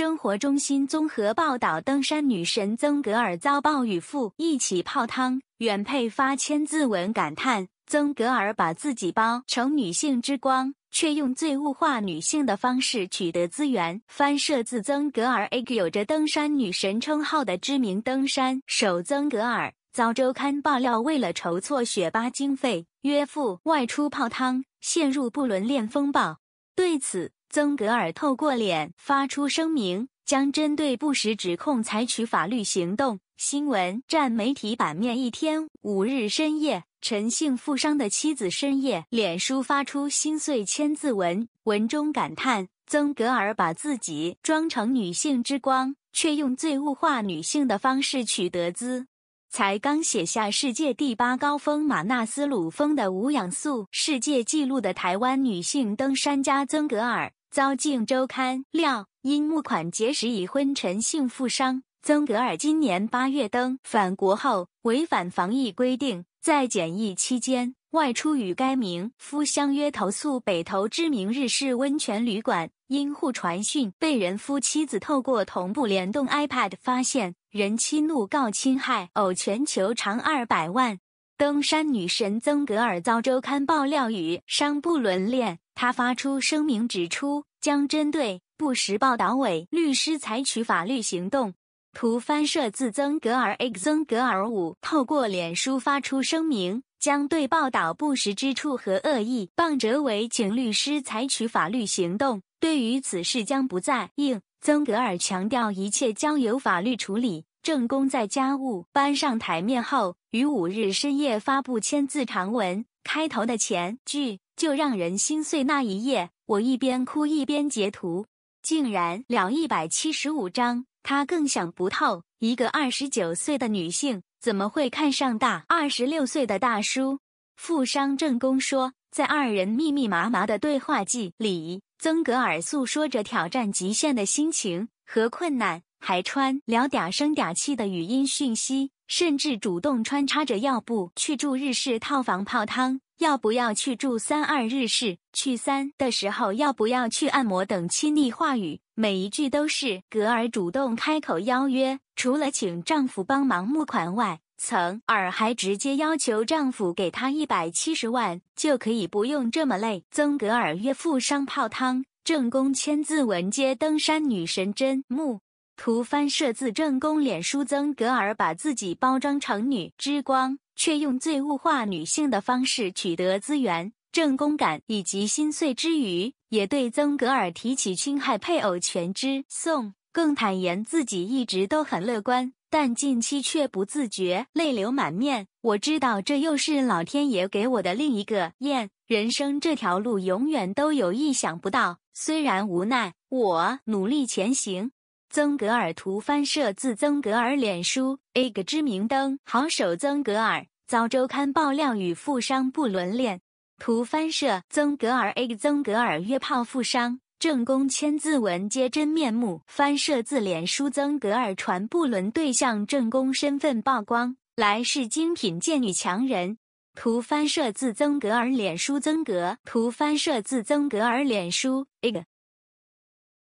生活中心综合报道：登山女神曾格尔遭暴雨父一起泡汤，原配发千字文感叹：曾格尔把自己包成女性之光，却用最物化女性的方式取得资源。翻摄自曾格尔。有着登山女神称号的知名登山手曾格尔，遭周刊爆料，为了筹措雪巴经费，约父外出泡汤，陷入不伦恋风暴。对此。曾格尔透过脸发出声明，将针对不实指控采取法律行动。新闻占媒体版面一天五日深夜，陈姓富商的妻子深夜脸书发出心碎千字文，文中感叹：曾格尔把自己装成女性之光，却用最物化女性的方式取得资。才刚写下世界第八高峰马纳斯鲁峰的无氧素世界纪录的台湾女性登山家曾格尔。遭《镜周刊》料，因募款结识已婚陈姓富商曾格尔，今年八月登返国后，违反防疫规定，在检疫期间外出与该名夫相约投诉北投知名日式温泉旅馆，因互传讯，被人夫妻子透过同步联动 iPad 发现，人妻怒告侵害，偶全球偿二百万。登山女神曾格尔遭周刊爆料与商不伦恋。他发出声明，指出将针对不实报道委》律师采取法律行动。图翻摄自曾格尔 x 曾格尔五，透过脸书发出声明，将对报道不实之处和恶意棒折为请律师采取法律行动。对于此事将不再应曾格尔强调，一切将由法律处理。正宫在家务搬上台面后，于五日深夜发布签字长文，开头的前句就让人心碎。那一夜，我一边哭一边截图，竟然了一百七十五章。他更想不透，一个二十九岁的女性怎么会看上大二十六岁的大叔？富商正宫说，在二人密密麻麻的对话记里，曾格尔诉说着挑战极限的心情和困难。还穿聊嗲声嗲气的语音讯息，甚至主动穿插着要不去住日式套房泡汤，要不要去住三二日式？去三的时候要不要去按摩等亲昵话语，每一句都是格尔主动开口邀约。除了请丈夫帮忙募款外，曾尔还直接要求丈夫给她一百七十万就可以不用这么累。曾格尔约富商泡汤，正宫千字文接登山女神针木。图翻设自正宫脸书，曾格尔把自己包装成女之光，却用最物化女性的方式取得资源。正宫感以及心碎之余，也对曾格尔提起侵害配偶权之讼，更坦言自己一直都很乐观，但近期却不自觉泪流满面。我知道这又是老天爷给我的另一个验。人生这条路永远都有意想不到，虽然无奈，我努力前行。曾格尔图翻社自曾格尔脸书 A 个知名登好手曾格尔遭周刊爆料与富商不伦恋，图翻社曾格尔 A 个曾格尔约炮富商，正宫千字文揭真面目，翻社自脸书曾格尔传不伦对象正宫身份曝光，来是精品贱女强人，图翻社自曾格尔脸书曾格图翻社自曾格尔脸书 A 个。